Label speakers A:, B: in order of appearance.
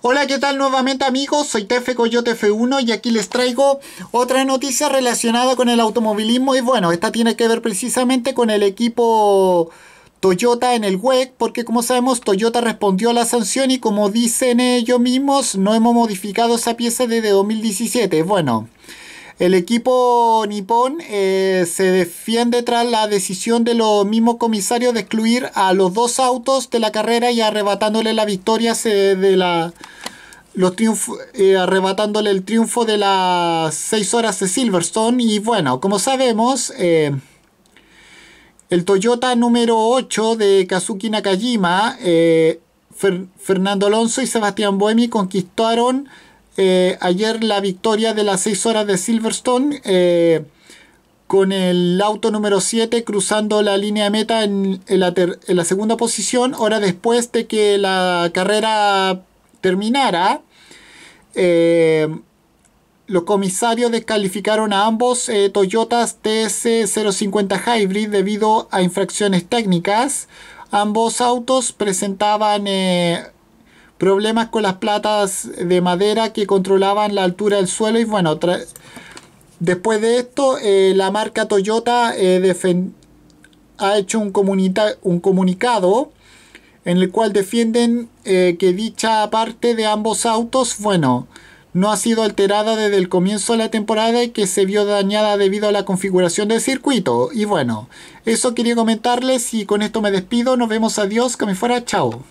A: Hola, ¿qué tal nuevamente amigos? Soy Tefe Coyote F1 y aquí les traigo otra noticia relacionada con el automovilismo y bueno, esta tiene que ver precisamente con el equipo Toyota en el WEC porque como sabemos Toyota respondió a la sanción y como dicen ellos mismos no hemos modificado esa pieza desde 2017. Bueno... El equipo nipón eh, se defiende tras la decisión de los mismos comisarios de excluir a los dos autos de la carrera y arrebatándole la victoria de la los eh, arrebatándole el triunfo de las seis horas de Silverstone. Y bueno, como sabemos, eh, el Toyota número 8 de Kazuki Nakajima, Fernando Alonso y Sebastián Bohemi conquistaron eh, ayer la victoria de las 6 horas de Silverstone eh, con el auto número 7 cruzando la línea meta en, la segunda posición, hora después de que la carrera terminara. Eh, los comisarios descalificaron a ambos Toyotas TS050 Hybrid debido a infracciones técnicas. Ambos autos presentaban problemas con las platas de madera que controlaban la altura del suelo y bueno, después de esto eh, la marca Toyota eh, ha hecho un, comunicado en el cual defienden eh, que dicha parte de ambos autos, bueno, no ha sido alterada desde el comienzo de la temporada y que se vio dañada debido a la configuración del circuito. Y bueno, eso quería comentarles y con esto me despido, nos vemos, adiós, que me fuera, chao.